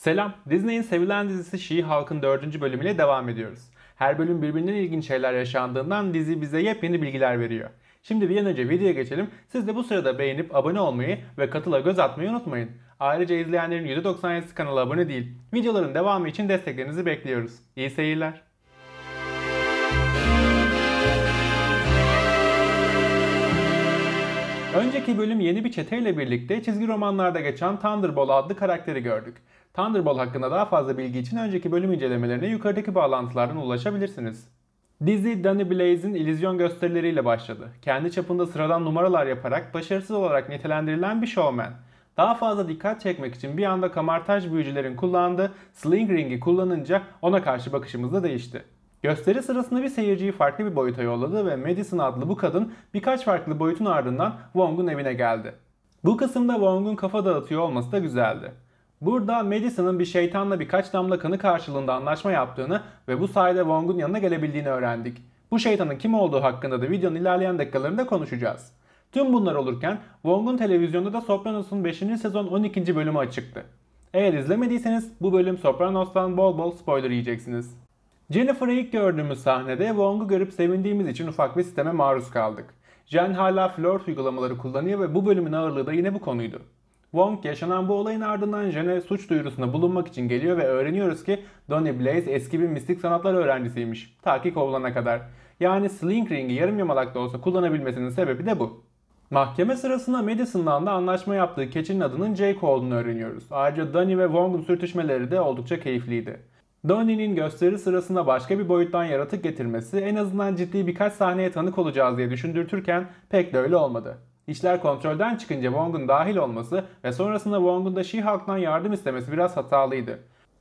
Selam, Disney'in sevilen dizisi She Hulk'ın 4. bölümüyle devam ediyoruz. Her bölüm birbirinden ilginç şeyler yaşandığından dizi bize yepyeni bilgiler veriyor. Şimdi bir an önce videoya geçelim. Siz de bu sırada beğenip abone olmayı ve katıla göz atmayı unutmayın. Ayrıca izleyenlerin %97'si kanala abone değil. Videoların devamı için desteklerinizi bekliyoruz. İyi seyirler. Önceki bölüm yeni bir çeteyle birlikte çizgi romanlarda geçen Thunderbolt adlı karakteri gördük. Thunderball hakkında daha fazla bilgi için önceki bölüm incelemelerine yukarıdaki bağlantılardan ulaşabilirsiniz. Dizi Danny Blaze'in illüzyon gösterileriyle başladı. Kendi çapında sıradan numaralar yaparak başarısız olarak nitelendirilen bir showman. Daha fazla dikkat çekmek için bir anda kamartaj büyücülerin kullandığı Sling Ring'i kullanınca ona karşı bakışımız da değişti. Gösteri sırasında bir seyirciyi farklı bir boyuta yolladı ve Madison adlı bu kadın birkaç farklı boyutun ardından Wong'un evine geldi. Bu kısımda Wong'un kafa dağıtıyor olması da güzeldi. Burada Madison'ın bir şeytanla birkaç damla kanı karşılığında anlaşma yaptığını ve bu sayede Wong'un yanına gelebildiğini öğrendik. Bu şeytanın kim olduğu hakkında da videonun ilerleyen dakikalarında konuşacağız. Tüm bunlar olurken Wong'un televizyonda da Sopranos'un 5. sezon 12. bölümü açıktı. Eğer izlemediyseniz bu bölüm Sopranos'tan bol bol spoiler yiyeceksiniz. Jennifer'ı ilk gördüğümüz sahnede Wong'u görüp sevindiğimiz için ufak bir sisteme maruz kaldık. Jen hala flört uygulamaları kullanıyor ve bu bölümün ağırlığı da yine bu konuydu. Wong yaşanan bu olayın ardından Jene suç duyurusunda bulunmak için geliyor ve öğreniyoruz ki Donnie Blaze eski bir mistik sanatlar öğrencisiymiş. Ta ki kovulana kadar. Yani Sling Ring'i yarım yamalak da olsa kullanabilmesinin sebebi de bu. Mahkeme sırasında Madison'dan da anlaşma yaptığı keçinin adının Jake olduğunu öğreniyoruz. Ayrıca Donnie ve Wong'un sürtüşmeleri de oldukça keyifliydi. Donnie'nin gösteri sırasında başka bir boyuttan yaratık getirmesi en azından ciddi birkaç sahneye tanık olacağız diye düşündürtürken pek de öyle olmadı. İşler kontrolden çıkınca Wong'un dahil olması ve sonrasında Wong'un da She-Hulk'tan yardım istemesi biraz hatalıydı.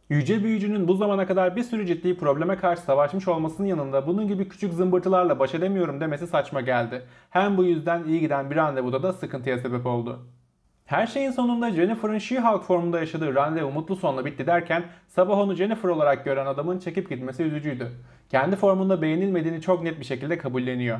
Yüce büyücünün bu zamana kadar bir sürü ciddi probleme karşı savaşmış olmasının yanında bunun gibi küçük zımbırtılarla baş edemiyorum demesi saçma geldi. Hem bu yüzden iyi giden bir randevuda da sıkıntıya sebep oldu. Her şeyin sonunda Jennifer'ın She-Hulk formunda yaşadığı randevu mutlu sonla bitti derken sabah onu Jennifer olarak gören adamın çekip gitmesi üzücüydü. Kendi formunda beğenilmediğini çok net bir şekilde kabulleniyor.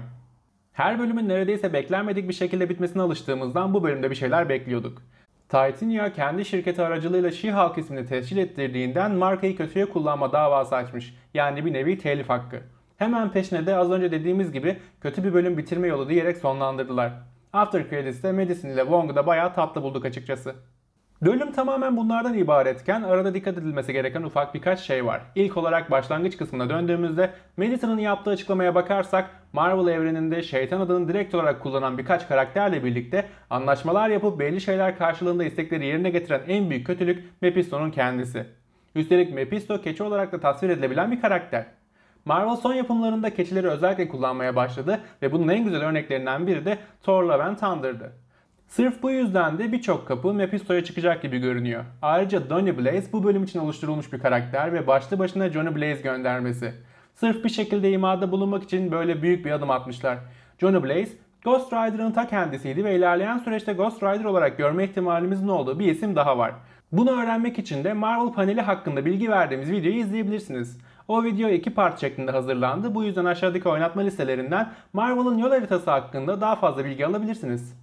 Her bölümün neredeyse beklenmedik bir şekilde bitmesine alıştığımızdan bu bölümde bir şeyler bekliyorduk. Titania kendi şirketi aracılığıyla She-Hulk ismini tescil ettirdiğinden markayı kötüye kullanma davası açmış. Yani bir nevi telif hakkı. Hemen peşine de az önce dediğimiz gibi kötü bir bölüm bitirme yolu diyerek sonlandırdılar. After Credits'te Madison ile Wong'u da bayağı tatlı bulduk açıkçası. Bölüm tamamen bunlardan ibaretken arada dikkat edilmesi gereken ufak birkaç şey var. İlk olarak başlangıç kısmına döndüğümüzde Madison'ın yaptığı açıklamaya bakarsak Marvel evreninde şeytan adını direkt olarak kullanan birkaç karakterle birlikte anlaşmalar yapıp belli şeyler karşılığında istekleri yerine getiren en büyük kötülük Mephisto'nun kendisi. Üstelik Mephisto keçi olarak da tasvir edilebilen bir karakter. Marvel son yapımlarında keçileri özellikle kullanmaya başladı ve bunun en güzel örneklerinden biri de Thor Love and Thunder'dı. Sırf bu yüzden de birçok kapı Mephisto'ya çıkacak gibi görünüyor. Ayrıca Donny Blaze bu bölüm için oluşturulmuş bir karakter ve başlı başına Johnny Blaze göndermesi. Sırf bir şekilde imada bulunmak için böyle büyük bir adım atmışlar. Johnny Blaze, Ghost Rider'ın ta kendisiydi ve ilerleyen süreçte Ghost Rider olarak görme ihtimalimizin olduğu bir isim daha var. Bunu öğrenmek için de Marvel paneli hakkında bilgi verdiğimiz videoyu izleyebilirsiniz. O video iki part şeklinde hazırlandı. Bu yüzden aşağıdaki oynatma listelerinden Marvel'ın yol haritası hakkında daha fazla bilgi alabilirsiniz.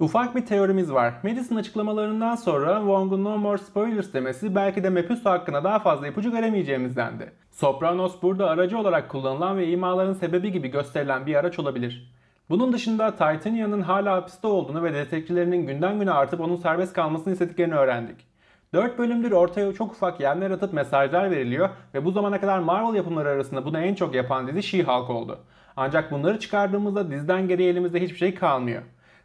Ufak bir teorimiz var. Madison açıklamalarından sonra Wong'un No More Spoilers demesi belki de Mephisto hakkında daha fazla ipucu göremeyeceğimizdendi. Sopranos burada aracı olarak kullanılan ve imaların sebebi gibi gösterilen bir araç olabilir. Bunun dışında Titania'nın hala hapiste olduğunu ve destekçilerinin günden güne artıp onun serbest kalmasını istediklerini öğrendik. 4 bölümdür ortaya çok ufak yemler atıp mesajlar veriliyor ve bu zamana kadar Marvel yapımları arasında bunu en çok yapan dizi She-Hulk oldu. Ancak bunları çıkardığımızda dizden geri elimizde hiçbir şey kalmıyor.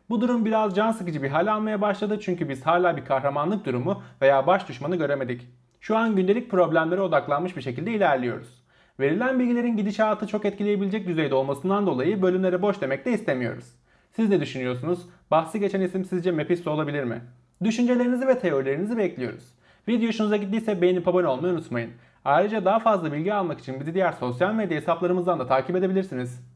Bu durum biraz can sıkıcı bir hal almaya başladı çünkü biz hala bir kahramanlık durumu veya baş düşmanı göremedik. Şu an gündelik problemlere odaklanmış bir şekilde ilerliyoruz. Verilen bilgilerin gidişatı çok etkileyebilecek düzeyde olmasından dolayı bölümlere boş demek de istemiyoruz. Siz ne düşünüyorsunuz? Bahsi geçen isim sizce Mephisto olabilir mi? Düşüncelerinizi ve teorilerinizi bekliyoruz. Video hoşunuza gittiyse beğenip abone olmayı unutmayın. Ayrıca daha fazla bilgi almak için bizi diğer sosyal medya hesaplarımızdan da takip edebilirsiniz.